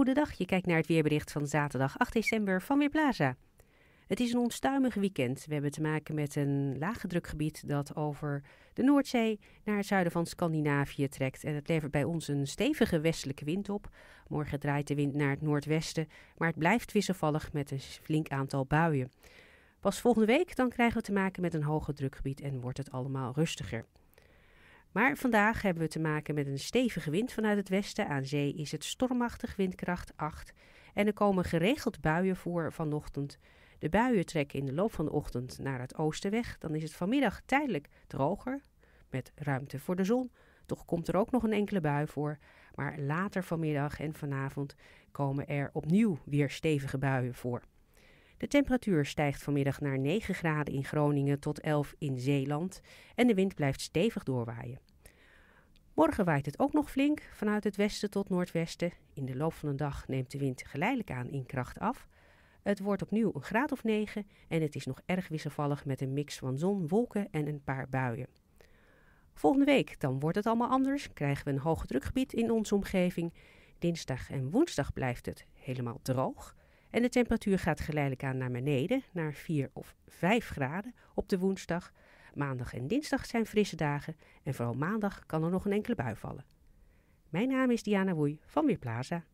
Goedendag, je kijkt naar het weerbericht van zaterdag 8 december van Weerplaza. Het is een onstuimig weekend. We hebben te maken met een lage drukgebied dat over de Noordzee naar het zuiden van Scandinavië trekt. En het levert bij ons een stevige westelijke wind op. Morgen draait de wind naar het noordwesten, maar het blijft wisselvallig met een flink aantal buien. Pas volgende week dan krijgen we te maken met een hoger drukgebied en wordt het allemaal rustiger. Maar vandaag hebben we te maken met een stevige wind vanuit het westen. Aan zee is het stormachtig windkracht 8 en er komen geregeld buien voor vanochtend. De buien trekken in de loop van de ochtend naar het oosten weg. Dan is het vanmiddag tijdelijk droger, met ruimte voor de zon. Toch komt er ook nog een enkele bui voor. Maar later vanmiddag en vanavond komen er opnieuw weer stevige buien voor. De temperatuur stijgt vanmiddag naar 9 graden in Groningen tot 11 in Zeeland en de wind blijft stevig doorwaaien. Morgen waait het ook nog flink vanuit het westen tot noordwesten. In de loop van de dag neemt de wind geleidelijk aan in kracht af. Het wordt opnieuw een graad of 9 en het is nog erg wisselvallig met een mix van zon, wolken en een paar buien. Volgende week dan wordt het allemaal anders, krijgen we een hoge drukgebied in onze omgeving. Dinsdag en woensdag blijft het helemaal droog. En de temperatuur gaat geleidelijk aan naar beneden, naar 4 of 5 graden op de woensdag. Maandag en dinsdag zijn frisse dagen en vooral maandag kan er nog een enkele bui vallen. Mijn naam is Diana Woei van Weerplaza.